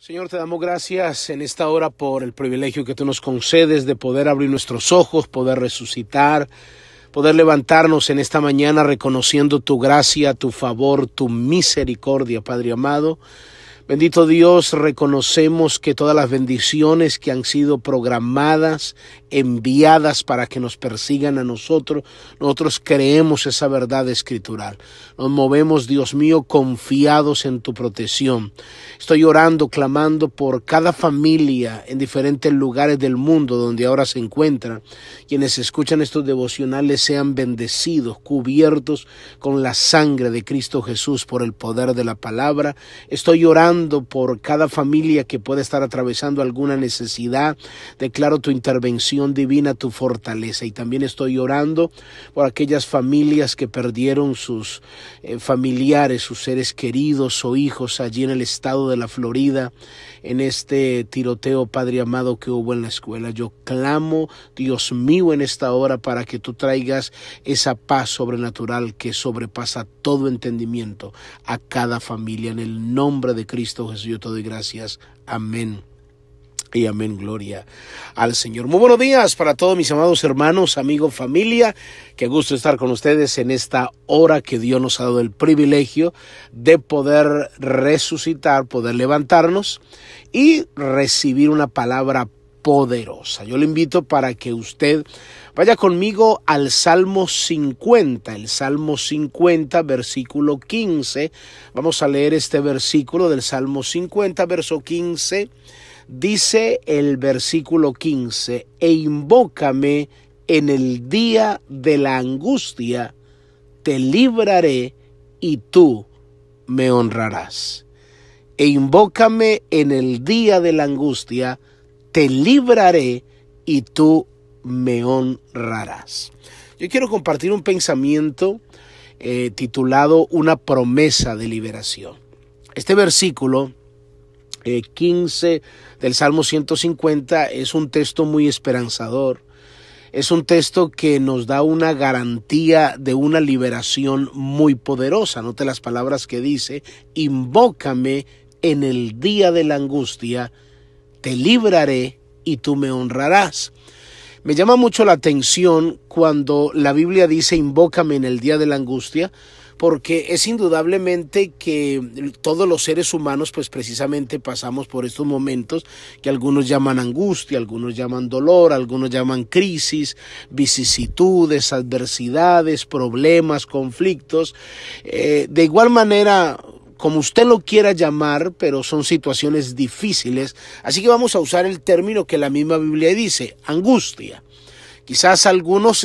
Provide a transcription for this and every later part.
Señor, te damos gracias en esta hora por el privilegio que tú nos concedes de poder abrir nuestros ojos, poder resucitar, poder levantarnos en esta mañana reconociendo tu gracia, tu favor, tu misericordia, Padre amado. Bendito Dios, reconocemos que todas las bendiciones que han sido programadas, enviadas para que nos persigan a nosotros, nosotros creemos esa verdad escritural. Nos movemos, Dios mío, confiados en tu protección. Estoy orando, clamando por cada familia en diferentes lugares del mundo donde ahora se encuentran. Quienes escuchan estos devocionales sean bendecidos, cubiertos con la sangre de Cristo Jesús por el poder de la palabra. Estoy orando por cada familia que pueda estar atravesando alguna necesidad. Declaro tu intervención divina, tu fortaleza. Y también estoy orando por aquellas familias que perdieron sus eh, familiares, sus seres queridos o hijos allí en el estado de la Florida, en este tiroteo, Padre amado, que hubo en la escuela. Yo clamo, Dios mío, en esta hora para que tú traigas esa paz sobrenatural que sobrepasa todo entendimiento a cada familia. En el nombre de Cristo. Cristo Jesús, yo te doy gracias. Amén. Y amén, gloria al Señor. Muy buenos días para todos mis amados hermanos, amigos, familia. Qué gusto estar con ustedes en esta hora que Dios nos ha dado el privilegio de poder resucitar, poder levantarnos y recibir una palabra yo le invito para que usted vaya conmigo al Salmo 50, el Salmo 50, versículo 15. Vamos a leer este versículo del Salmo 50, verso 15. Dice el versículo 15, e invócame en el día de la angustia, te libraré y tú me honrarás. E invócame en el día de la angustia, te libraré y tú me honrarás. Yo quiero compartir un pensamiento eh, titulado Una promesa de liberación. Este versículo 15 eh, del Salmo 150 es un texto muy esperanzador. Es un texto que nos da una garantía de una liberación muy poderosa. Note las palabras que dice, invócame en el día de la angustia, te libraré y tú me honrarás. Me llama mucho la atención cuando la Biblia dice invócame en el día de la angustia, porque es indudablemente que todos los seres humanos pues precisamente pasamos por estos momentos que algunos llaman angustia, algunos llaman dolor, algunos llaman crisis, vicisitudes, adversidades, problemas, conflictos. Eh, de igual manera, como usted lo quiera llamar, pero son situaciones difíciles. Así que vamos a usar el término que la misma Biblia dice, angustia. Quizás algunos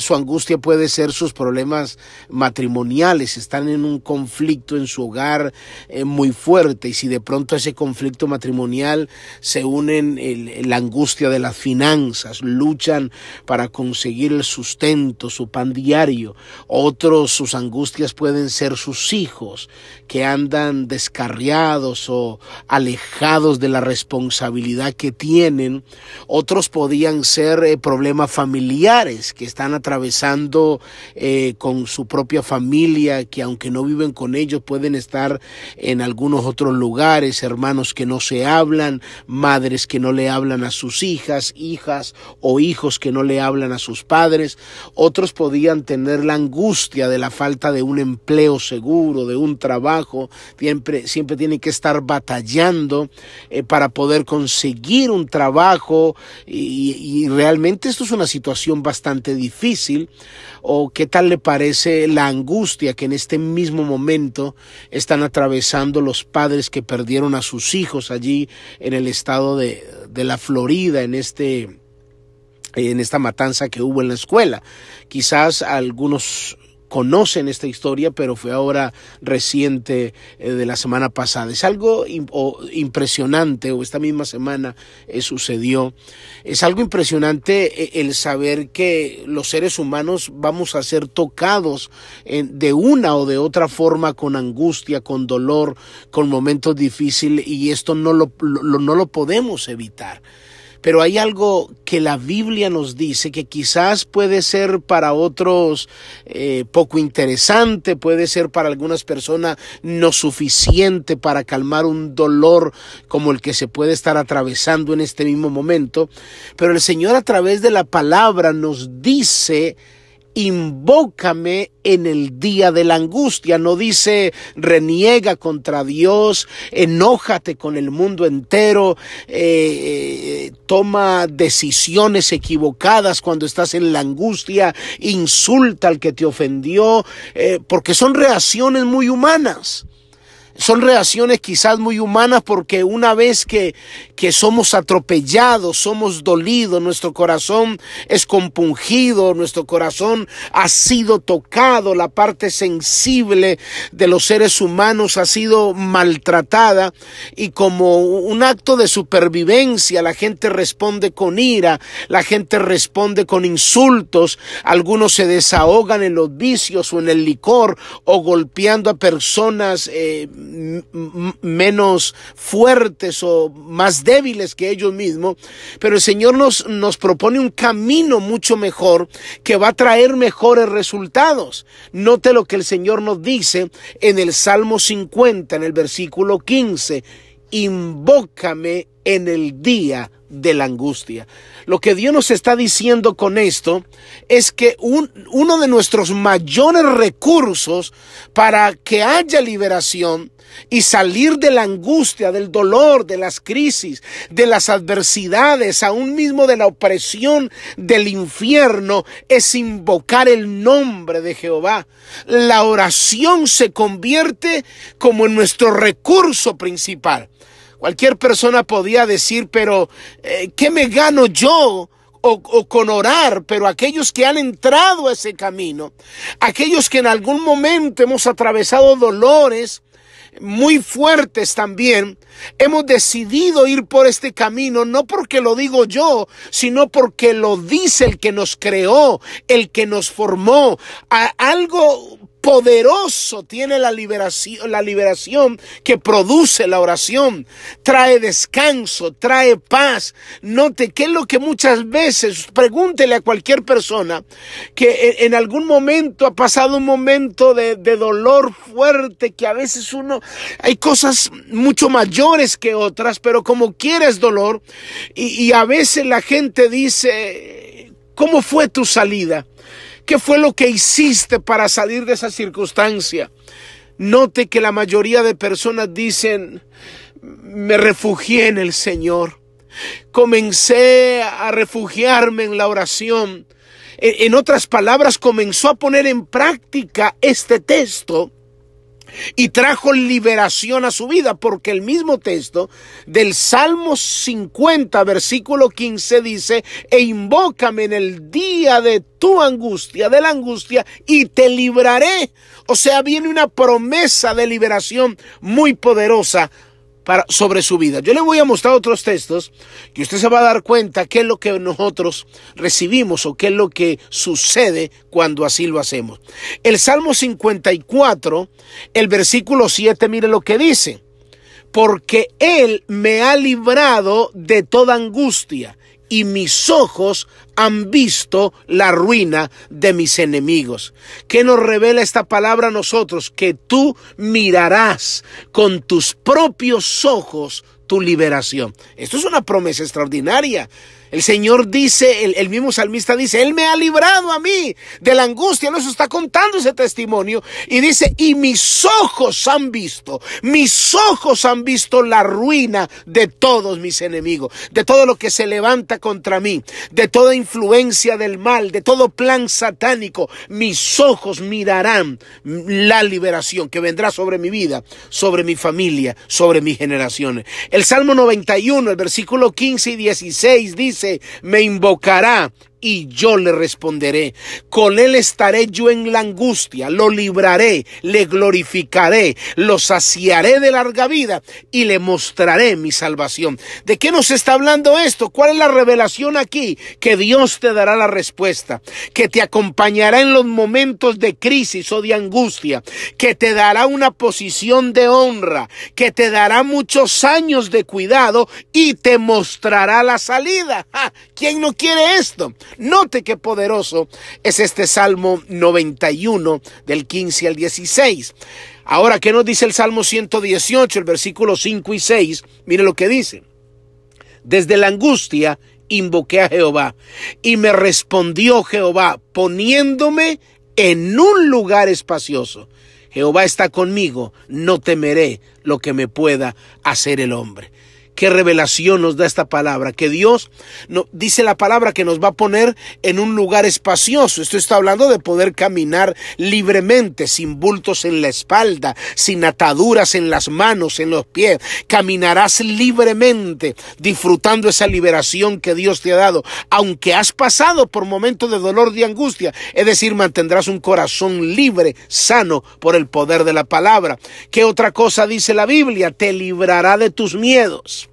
su angustia puede ser sus problemas matrimoniales, están en un conflicto en su hogar eh, muy fuerte y si de pronto ese conflicto matrimonial se unen la angustia de las finanzas, luchan para conseguir el sustento, su pan diario. Otros sus angustias pueden ser sus hijos que andan descarriados o alejados de la responsabilidad que tienen. Otros podían ser eh, problemas familiares familiares que están atravesando eh, con su propia familia, que aunque no viven con ellos, pueden estar en algunos otros lugares, hermanos que no se hablan, madres que no le hablan a sus hijas, hijas o hijos que no le hablan a sus padres. Otros podían tener la angustia de la falta de un empleo seguro, de un trabajo. Siempre, siempre tienen que estar batallando eh, para poder conseguir un trabajo y, y realmente esto es una situación bastante difícil o qué tal le parece la angustia que en este mismo momento están atravesando los padres que perdieron a sus hijos allí en el estado de, de la Florida en este en esta matanza que hubo en la escuela. Quizás algunos conocen esta historia, pero fue ahora reciente eh, de la semana pasada. Es algo impresionante, o esta misma semana eh, sucedió, es algo impresionante eh, el saber que los seres humanos vamos a ser tocados de una o de otra forma con angustia, con dolor, con momentos difíciles, y esto no lo, no lo podemos evitar. Pero hay algo que la Biblia nos dice que quizás puede ser para otros eh, poco interesante, puede ser para algunas personas no suficiente para calmar un dolor como el que se puede estar atravesando en este mismo momento. Pero el Señor a través de la palabra nos dice invócame en el día de la angustia. No dice reniega contra Dios, enójate con el mundo entero, eh, eh, toma decisiones equivocadas cuando estás en la angustia, insulta al que te ofendió, eh, porque son reacciones muy humanas. Son reacciones quizás muy humanas porque una vez que, que somos atropellados, somos dolidos, nuestro corazón es compungido, nuestro corazón ha sido tocado, la parte sensible de los seres humanos ha sido maltratada y como un acto de supervivencia la gente responde con ira, la gente responde con insultos, algunos se desahogan en los vicios o en el licor o golpeando a personas. Eh, menos fuertes o más débiles que ellos mismos, pero el Señor nos, nos propone un camino mucho mejor que va a traer mejores resultados. Note lo que el Señor nos dice en el Salmo 50, en el versículo 15, invócame en el día de la angustia. Lo que Dios nos está diciendo con esto es que uno de nuestros mayores recursos para que haya liberación y salir de la angustia, del dolor, de las crisis, de las adversidades, aún mismo de la opresión del infierno, es invocar el nombre de Jehová. La oración se convierte como en nuestro recurso principal. Cualquier persona podía decir, pero eh, ¿qué me gano yo? O, con orar, pero aquellos que han entrado a ese camino, aquellos que en algún momento hemos atravesado dolores muy fuertes también, hemos decidido ir por este camino, no porque lo digo yo, sino porque lo dice el que nos creó, el que nos formó. A algo poderoso tiene la liberación, la liberación que produce la oración. Trae descanso, trae paz. Note que es lo que muchas veces, pregúntele a cualquier persona que e, en algún momento ha pasado un momento de, dolor fuerte, que a veces uno, hay cosas mucho mayores que otras, pero como quieres dolor. Y, y a veces la gente dice, ¿cómo fue tu salida? ¿Qué fue lo que hiciste para salir de esa circunstancia? Note que la mayoría de personas dicen, me refugié en el Señor. Comencé a refugiarme en la oración. E-, en otras palabras, comenzó a poner en práctica este texto y trajo liberación a su vida, porque el mismo texto del Salmo 50, versículo 15 dice, e invócame en el día de tu angustia, de la angustia, y te libraré. O sea, viene una promesa de liberación muy poderosa sobre su vida. Yo le voy a mostrar otros textos que usted se va a dar cuenta qué es lo que nosotros recibimos o qué es lo que sucede cuando así lo hacemos. El Salmo 54, el versículo 7, mire lo que dice. Porque Él me ha librado de toda angustia y mis ojos han visto la ruina de mis enemigos. ¿Qué nos revela esta palabra a nosotros? Que tú mirarás con tus propios ojos tu liberación. Esto es una promesa extraordinaria. El Señor dice, el, mismo salmista dice, Él me ha librado a mí de la angustia. Nos está contando ese testimonio. Y dice, y mis ojos han visto, mis ojos han visto la ruina de todos mis enemigos, de todo lo que se levanta contra mí, de toda influencia del mal, de todo plan satánico. Mis ojos mirarán la liberación que vendrá sobre mi vida, sobre mi familia, sobre mis generaciones. El Salmo 91, el versículo 15 y 16 dice, me invocará y yo le responderé. Con él estaré yo en la angustia, lo libraré, le glorificaré, lo saciaré de larga vida y le mostraré mi salvación. ¿De qué nos está hablando esto? ¿Cuál es la revelación aquí? Que Dios te dará la respuesta, que te acompañará en los momentos de crisis o de angustia, que te dará una posición de honra, que te dará muchos años de cuidado y te mostrará la salida. Ah, ¿Quién no quiere esto? Note qué poderoso es este Salmo 91 del 15 al 16. Ahora, ¿qué nos dice el Salmo 118, el versículo 5 y 6? Mire lo que dice. Desde la angustia invoqué a Jehová y me respondió Jehová poniéndome en un lugar espacioso. Jehová está conmigo, no temeré lo que me pueda hacer el hombre qué revelación nos da esta palabra, que Dios no, dice la palabra que nos va a poner en un lugar espacioso. Esto está hablando de poder caminar libremente, sin bultos en la espalda, sin ataduras en las manos, en los pies. Caminarás libremente, disfrutando esa liberación que Dios te ha dado, aunque has pasado por momentos de dolor, y angustia. Es decir, mantendrás un corazón libre, sano, por el poder de la palabra. ¿Qué otra cosa dice la Biblia? Te librará de tus miedos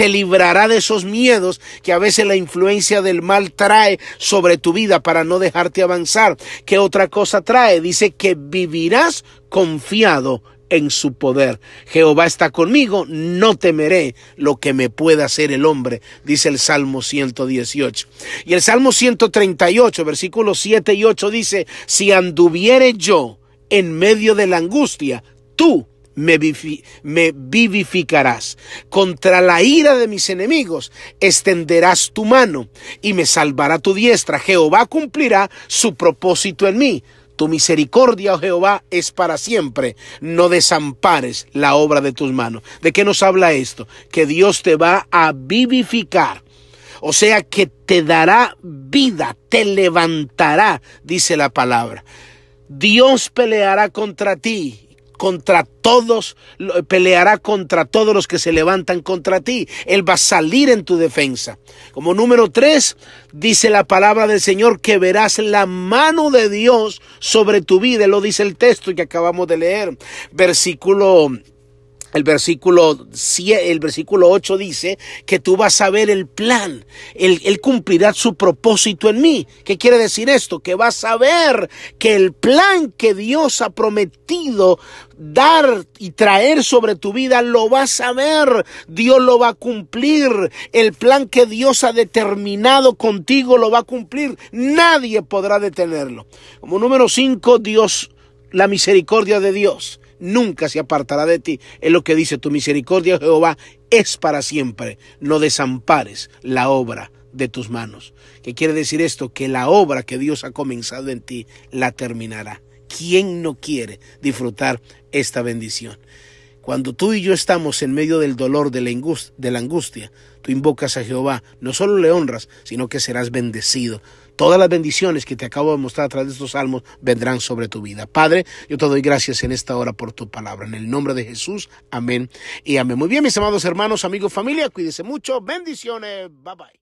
te librará de esos miedos que a veces la influencia del mal trae sobre tu vida para no dejarte avanzar. ¿Qué otra cosa trae? Dice que vivirás confiado en su poder. Jehová está conmigo, no temeré lo que me pueda hacer el hombre, dice el Salmo 118. Y el Salmo 138, versículos 7 y 8 dice, si anduviere yo en medio de la angustia, tú me, vivificarás. Contra la ira de mis enemigos extenderás tu mano y me salvará tu diestra. Jehová cumplirá su propósito en mí. Tu misericordia, oh Jehová, es para siempre. No desampares la obra de tus manos. ¿De qué nos habla esto? Que Dios te va a vivificar. O sea, que te dará vida, te levantará, dice la palabra. Dios peleará contra ti contra todos, peleará contra todos los que se levantan contra ti. Él va a salir en tu defensa. Como número tres, dice la palabra del Señor que verás la mano de Dios sobre tu vida. Lo dice el texto que acabamos de leer. Versículo el versículo, el versículo 8 dice que tú vas a ver el plan, él, él, cumplirá su propósito en mí. ¿Qué quiere decir esto? Que vas a ver que el plan que Dios ha prometido dar y traer sobre tu vida, lo vas a ver, Dios lo va a cumplir, el plan que Dios ha determinado contigo lo va a cumplir, nadie podrá detenerlo. Como número 5, Dios, la misericordia de Dios nunca se apartará de ti. Es lo que dice tu misericordia, Jehová, es para siempre. No desampares la obra de tus manos. ¿Qué quiere decir esto? Que la obra que Dios ha comenzado en ti la terminará. ¿Quién no quiere disfrutar esta bendición? Cuando tú y yo estamos en medio del dolor, de la, angustia, tú invocas a Jehová, no solo le honras, sino que serás bendecido todas las bendiciones que te acabo de mostrar a través de estos salmos vendrán sobre tu vida. Padre, yo te doy gracias en esta hora por tu palabra. En el nombre de Jesús, amén y amén. Muy bien, mis amados hermanos, amigos, familia, cuídese mucho. Bendiciones. Bye bye.